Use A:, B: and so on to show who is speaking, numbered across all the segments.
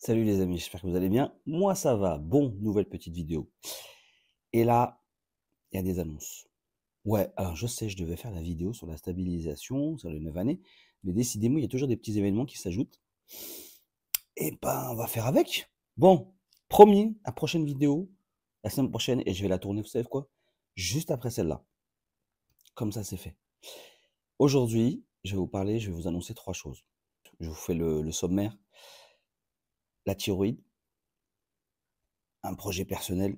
A: Salut les amis, j'espère que vous allez bien. Moi ça va, bon, nouvelle petite vidéo. Et là, il y a des annonces. Ouais, alors je sais, je devais faire la vidéo sur la stabilisation, sur les 9 années, mais décidément, il y a toujours des petits événements qui s'ajoutent. Et eh ben, on va faire avec. Bon, promis, la prochaine vidéo, la semaine prochaine, et je vais la tourner, vous savez quoi Juste après celle-là. Comme ça, c'est fait. Aujourd'hui, je vais vous parler, je vais vous annoncer trois choses. Je vous fais le sommaire la thyroïde, un projet personnel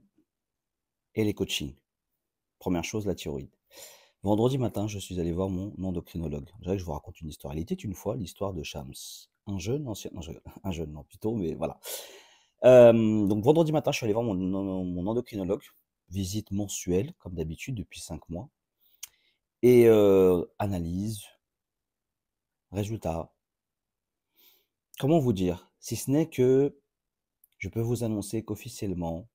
A: et les coachings. Première chose, la thyroïde. Vendredi matin, je suis allé voir mon endocrinologue. Je vous raconte une histoire. Elle était une fois l'histoire de Shams, un jeune ancien, un jeune non plutôt, mais voilà. Euh, donc vendredi matin, je suis allé voir mon, mon endocrinologue, visite mensuelle comme d'habitude depuis cinq mois, et euh, analyse, résultat, comment vous dire Si ce n'est que je peux vous annoncer qu'officiellement,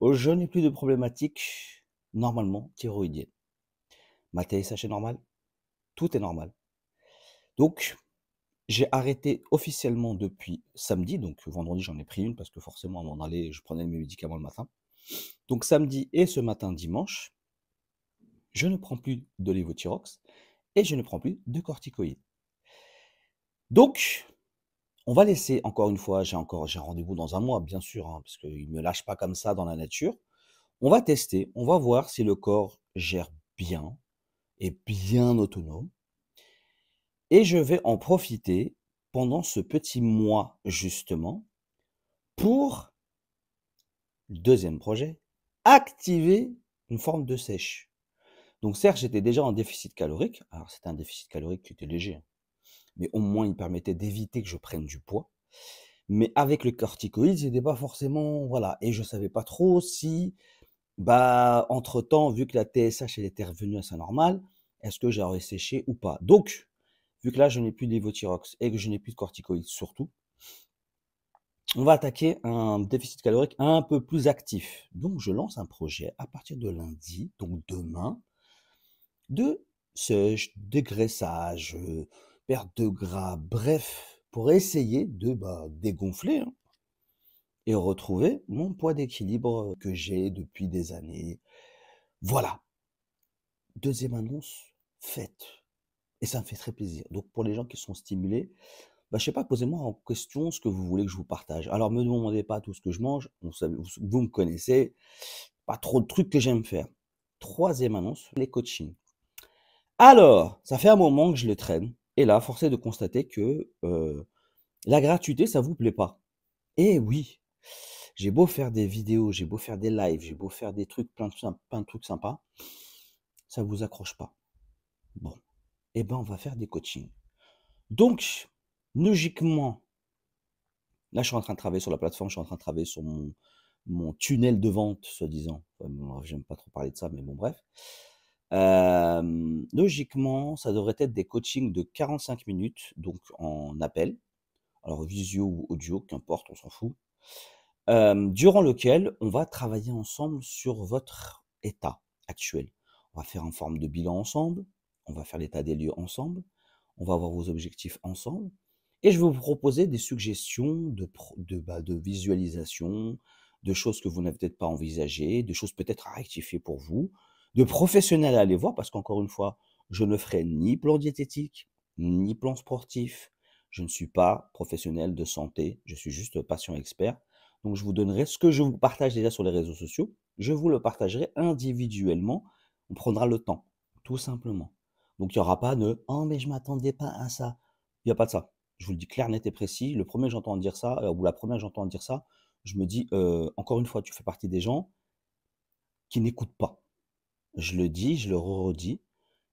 A: oh, je n'ai plus de problématique normalement thyroïdienne. Ma TSH est normale, tout est normal. Donc, j'ai arrêté officiellement depuis samedi, donc vendredi j'en ai pris une parce que forcément avant aller, je prenais mes médicaments le matin. Donc samedi et ce matin dimanche, je ne prends plus de et je ne prends plus de corticoïdes. Donc, on va laisser, encore une fois, j'ai encore j'ai rendez-vous dans un mois, bien sûr, hein, parce qu'il ne me lâche pas comme ça dans la nature. On va tester, on va voir si le corps gère bien, et bien autonome. Et je vais en profiter pendant ce petit mois, justement, pour, deuxième projet, activer une forme de sèche. Donc certes, j'étais déjà en déficit calorique. Alors c'était un déficit calorique qui était léger. Hein mais au moins il permettait d'éviter que je prenne du poids. Mais avec le corticoïde, n'était pas forcément voilà, et je savais pas trop si bah entre temps, vu que la TSH était revenue à sa normale, est-ce que j'aurais séché ou pas. Donc, vu que là je n'ai plus d'évothyrox et que je n'ai plus de corticoïde surtout, on va attaquer un déficit calorique un peu plus actif. Donc, je lance un projet à partir de lundi, donc demain, de sèche, dégraissage, euh, perte de gras, bref, pour essayer de bah, dégonfler hein, et retrouver mon poids d'équilibre que j'ai depuis des années. Voilà. Deuxième annonce, faite. Et ça me fait très plaisir. Donc pour les gens qui sont stimulés, bah, je sais pas, posez-moi en question ce que vous voulez que je vous partage. Alors me demandez pas tout ce que je mange, vous me connaissez, pas trop de trucs que j'aime faire. Troisième annonce, les coachings. Alors, ça fait un moment que je le traîne. Et là, force est de constater que la gratuité, ça ne vous plaît pas. Eh oui, j'ai beau faire des vidéos, j'ai beau faire des lives, j'ai beau faire des trucs, plein de, trucs sympas, ça vous accroche pas. Bon, eh ben on va faire des coachings. Donc, logiquement, là je suis en train de travailler sur la plateforme, je suis en train de travailler sur mon, tunnel de vente, soi-disant. Je J'aime pas trop parler de ça, mais bon, bref logiquement, ça devrait être des coachings de 45 minutes, donc en appel. Alors visio ou audio, qu'importe, on s'en fout. durant lequel on va travailler ensemble sur votre état actuel. On va faire en forme de bilan ensemble, on va faire l'état des lieux ensemble, on va voir vos objectifs ensemble, et je vais vous proposer des suggestions de, de, bah, de visualisation, de choses que vous n'avez peut-être pas envisagées, de choses peut-être à rectifier pour vous, de professionnels à aller voir, parce qu'encore une fois, je ne ferai ni plan diététique, ni plan sportif. Je ne suis pas professionnel de santé, je suis juste patient expert. Donc je vous donnerai ce que je vous partage déjà sur les réseaux sociaux, je vous le partagerai individuellement, on prendra le temps, tout simplement. Donc il n'y aura pas de ⁇ Oh mais je m'attendais pas à ça ⁇ Il n'y a pas de ça. Je vous le dis clair, net et précis, le premier j'entends dire ça, euh, ou la première que j'entends dire ça, je me dis, euh, encore une fois, tu fais partie des gens qui n'écoutent pas je le dis, je le redis,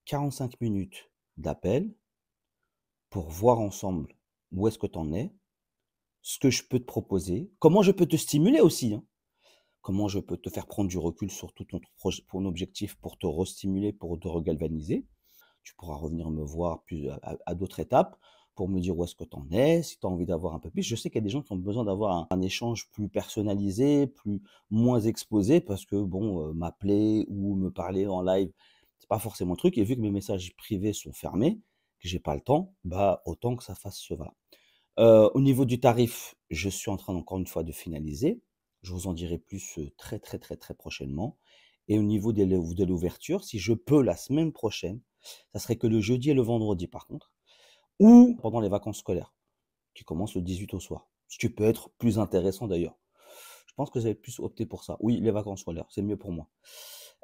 A: 45 minutes d'appel pour voir ensemble où est-ce que tu en es, ce que je peux te proposer, comment je peux te stimuler aussi, hein. comment je peux te faire prendre du recul sur tout ton, objectif pour te restimuler, pour te regalvaniser. Tu pourras revenir me voir plus à d'autres étapes pour me dire où est-ce que tu en es, si tu as envie d'avoir un peu plus. Je sais qu'il y a des gens qui ont besoin d'avoir un, échange plus personnalisé, plus moins exposé, parce que, bon, euh, m'appeler ou me parler en live, c'est pas forcément le truc. Et vu que mes messages privés sont fermés, que j'ai pas le temps, bah autant que ça fasse ce va. Euh, au niveau du tarif, je suis en train encore une fois de finaliser. Je vous en dirai plus euh, très très très très prochainement. Et au niveau de l'ouverture, si je peux la semaine prochaine, ça serait que le jeudi et le vendredi par contre ou pendant les vacances scolaires, qui commencent le 18 au soir. Ce qui peut être plus intéressant d'ailleurs. Je pense que vous avez plus opté pour ça. Oui, les vacances scolaires, c'est mieux pour moi.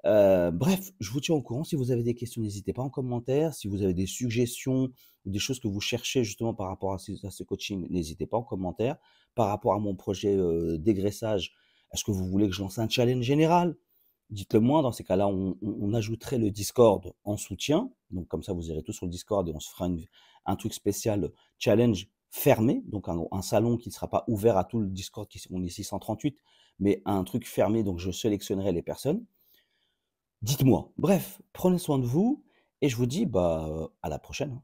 A: Euh, bref, je vous tiens au courant. Si vous avez des questions, n'hésitez pas en commentaire. Si vous avez des suggestions ou des choses que vous cherchez justement par rapport à ce, coaching, n'hésitez pas en commentaire. Par rapport à mon projet euh, dégraissage, est-ce que vous voulez que je lance un challenge général dites-le moi. Dans ces cas-là, on, ajouterait le Discord en soutien. Donc comme ça, vous irez tous sur le Discord et on se fera un truc spécial challenge fermé. Donc un, salon qui ne sera pas ouvert à tout le Discord, qui on est 638, mais un truc fermé. Donc je sélectionnerai les personnes. Dites-moi. Bref, prenez soin de vous et je vous dis bah à la prochaine.